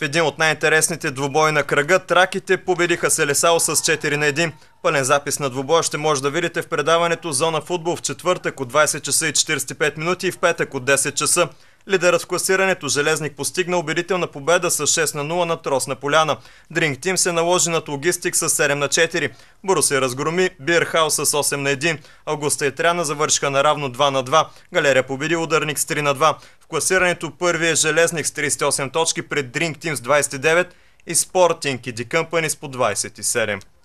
В един от най-интересните двубои на кръга, траките победиха Селесао с 4 на 1. Пълен запис на двубоя ще може да видите в предаването Зона футбол в четвъртък от 20 часа и 45 минути и в петък от 10 часа. Лидерът в класирането Железник постигна убедителна победа с 6 на 0 на на поляна. Дринг Тим се наложи над Логистик с 7 на 4. се разгроми Бирхаус с 8 на 1. Августа и Тряна завършиха наравно 2 на 2. Галерия победи ударник с 3 на 2. В класирането първи е Железник с 38 точки пред Дринг Тим с 29 и Спортинг и Дикъмпани с по 27.